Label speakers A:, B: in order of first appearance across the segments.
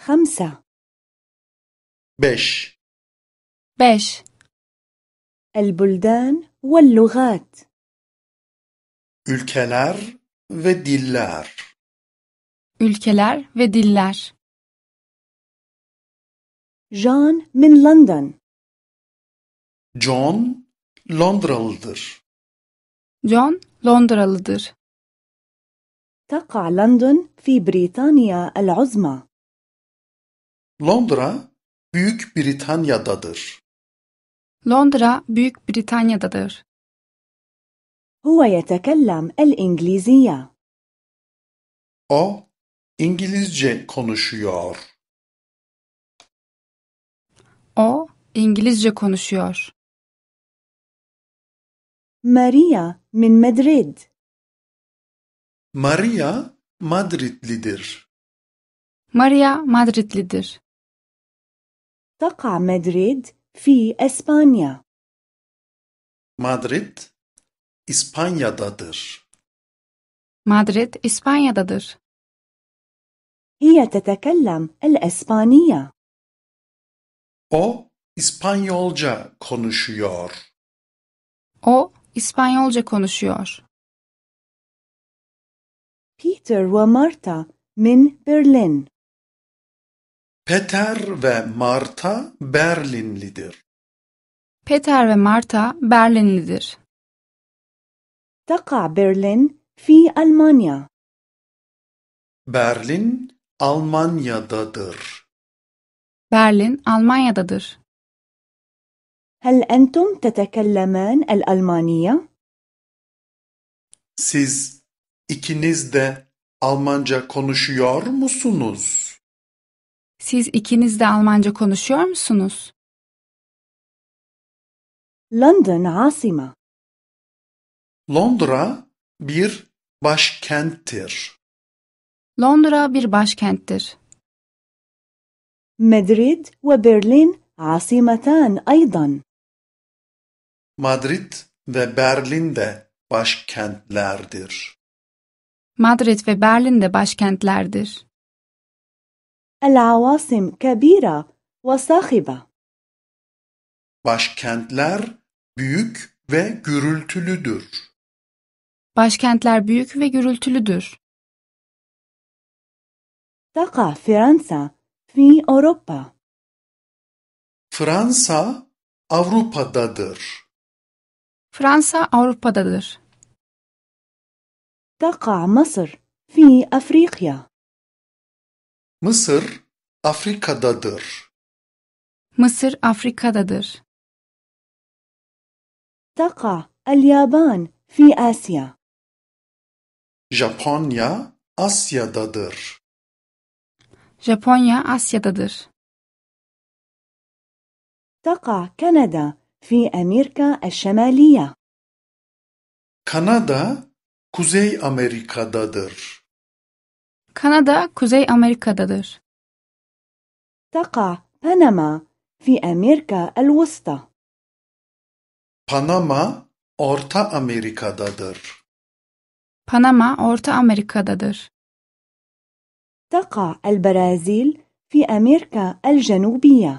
A: خمسة بش
B: بش البلدان واللغات
A: ülkeler ve diller
B: ülkeler ve diller John min London
A: John Londralıdır
B: John Londralıdır تقع لندن في بريطانيا العظمى
A: Londra Büyük Britanya'dadır.
B: Londra Büyük Britanya'dadır. هو يتكلم الإنجليزية.
A: O İngilizce konuşuyor.
B: O İngilizce konuşuyor. Maria min Madrid.
A: Maria Madridlidir.
B: Maria Madridlidir. تقع مدريد في إسبانيا.
A: Madrid İspanya'dadır.
B: Madrid İspanya'dadır. هي تتكلم الإسبانية.
A: O İspanyolca konuşuyor.
B: O İspanyolca konuşuyor. Peter ve Marta min Berlin.
A: Peter ve Marta Berlinlidir.
B: Peter ve Marta Berlinlidir. تقع Berlin في ألمانيا.
A: Berlin Almanya'dadır.
B: Berlin Almanya'dadır. هل أنتم تتكلمان الألمانية؟
A: Siz ikiniz de Almanca konuşuyor musunuz?
B: Siz ikiniz de Almanca konuşuyor musunuz? London asima.
A: Londra bir başkenttir.
B: Londra bir başkenttir. Madrid ve Berlin عاصمتان أيضا.
A: Madrid ve Berlin de başkentlerdir.
B: Madrid ve Berlin de başkentlerdir. العواصم كبيرة وصاخبة.
A: Başkentler büyük ve gürültülüdür.
B: Başkentler büyük ve gürültülüdür. تقع فرنسا في أوروبا.
A: Fransa Avrupa'dadır.
B: Fransa Avrupa'dadır. تقع مصر في أفريقيا.
A: Mısır Afrika'dadır.
B: Mısır Afrika'dadır. تقع اليابان في آسيا.
A: Japonya Asya'dadır.
B: Japonya Asya'dadır. تقع كندا في أمريكا الشمالية.
A: كندا Kuzey Amerika'dadır.
B: Kanada, Kuzey Amerika'dadır. تقع بنما في أمريكا الوسطى.
A: Panama, Orta Amerika'dadır.
B: Panama, Orta Amerika'dadır. تقع البرازيل في أمريكا الجنوبية.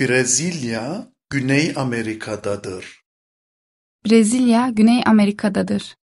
A: Brezilya, Güney Amerika'dadır. Brezilya, Güney Amerika'dadır.